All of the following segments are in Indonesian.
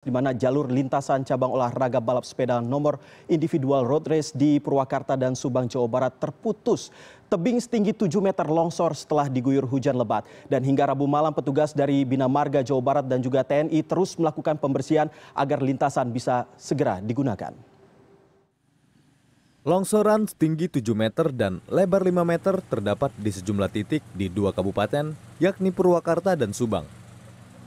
di mana jalur lintasan cabang olahraga balap sepeda nomor individual road race di Purwakarta dan Subang, Jawa Barat terputus. Tebing setinggi 7 meter longsor setelah diguyur hujan lebat. Dan hingga Rabu malam petugas dari Bina Marga Jawa Barat dan juga TNI terus melakukan pembersihan agar lintasan bisa segera digunakan. Longsoran setinggi 7 meter dan lebar 5 meter terdapat di sejumlah titik di dua kabupaten, yakni Purwakarta dan Subang.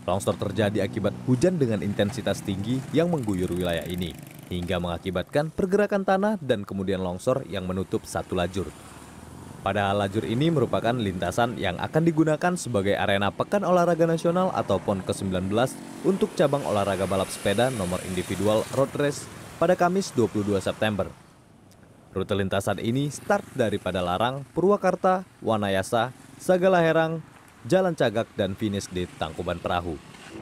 Longsor terjadi akibat hujan dengan intensitas tinggi yang mengguyur wilayah ini, hingga mengakibatkan pergerakan tanah dan kemudian longsor yang menutup satu lajur. Pada lajur ini merupakan lintasan yang akan digunakan sebagai arena Pekan Olahraga Nasional atau PON ke-19 untuk cabang olahraga balap sepeda nomor individual road race pada Kamis 22 September. Rute lintasan ini start dari Larang, Purwakarta, Wanayasa, Herang, Jalan Cagak, dan finish di Tangkuban Perahu.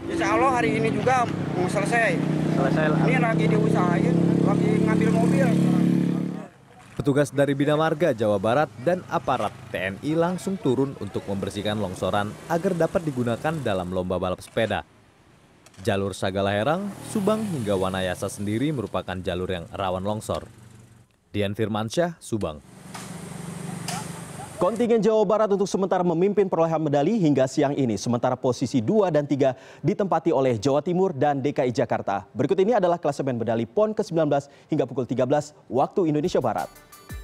Insya Allah hari ini juga mau selesai. Selesai. Ini lagi diusahain, lagi ngambil mobil. Petugas dari Bina Marga Jawa Barat dan aparat TNI langsung turun untuk membersihkan longsoran agar dapat digunakan dalam lomba balap sepeda. Jalur Sagala Herang, Subang hingga Wanayasa sendiri merupakan jalur yang rawan longsor. Dian Firmansyah, Subang. Kontingen Jawa Barat untuk sementara memimpin perolehan medali hingga siang ini. Sementara posisi 2 dan 3 ditempati oleh Jawa Timur dan DKI Jakarta. Berikut ini adalah klasemen medali PON ke-19 hingga pukul 13 waktu Indonesia Barat.